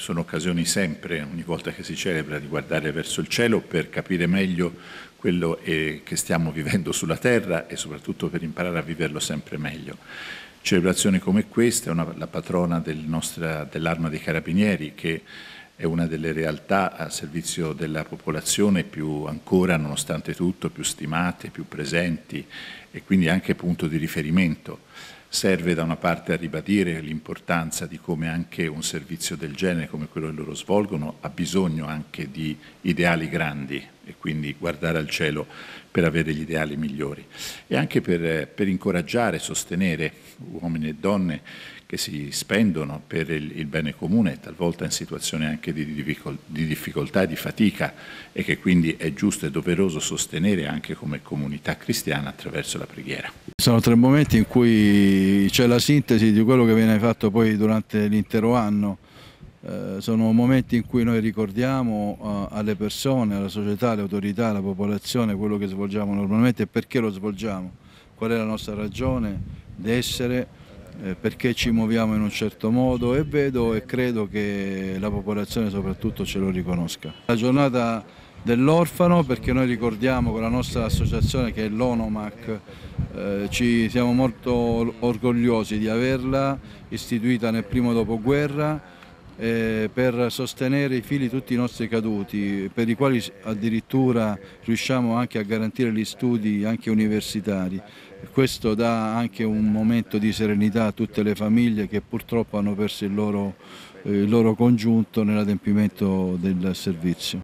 sono occasioni sempre, ogni volta che si celebra, di guardare verso il cielo per capire meglio quello eh, che stiamo vivendo sulla terra e soprattutto per imparare a viverlo sempre meglio. Celebrazioni come questa una, la patrona del dell'arma dei carabinieri che è una delle realtà a servizio della popolazione più ancora, nonostante tutto, più stimate, più presenti e quindi anche punto di riferimento serve da una parte a ribadire l'importanza di come anche un servizio del genere come quello che loro svolgono ha bisogno anche di ideali grandi e quindi guardare al cielo per avere gli ideali migliori e anche per, per incoraggiare, sostenere uomini e donne che si spendono per il, il bene comune, talvolta in situazioni anche di, di difficoltà e di fatica e che quindi è giusto e doveroso sostenere anche come comunità cristiana attraverso la preghiera. Sono tre momenti in cui c'è la sintesi di quello che viene fatto poi durante l'intero anno. Eh, sono momenti in cui noi ricordiamo eh, alle persone, alla società, alle autorità, alla popolazione quello che svolgiamo normalmente e perché lo svolgiamo, qual è la nostra ragione d'essere, eh, perché ci muoviamo in un certo modo e vedo e credo che la popolazione soprattutto ce lo riconosca. La giornata dell'orfano perché noi ricordiamo con la nostra associazione che è l'ONOMAC eh, ci siamo molto orgogliosi di averla istituita nel primo dopoguerra eh, per sostenere i fili di tutti i nostri caduti, per i quali addirittura riusciamo anche a garantire gli studi anche universitari. Questo dà anche un momento di serenità a tutte le famiglie che purtroppo hanno perso il loro, eh, il loro congiunto nell'adempimento del servizio.